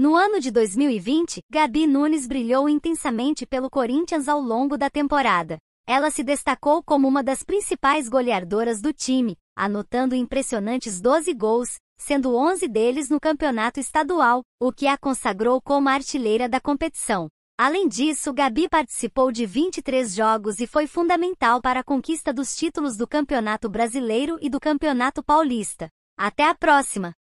No ano de 2020, Gabi Nunes brilhou intensamente pelo Corinthians ao longo da temporada. Ela se destacou como uma das principais goleadoras do time, anotando impressionantes 12 gols, sendo 11 deles no campeonato estadual, o que a consagrou como artilheira da competição. Além disso, Gabi participou de 23 jogos e foi fundamental para a conquista dos títulos do Campeonato Brasileiro e do Campeonato Paulista. Até a próxima!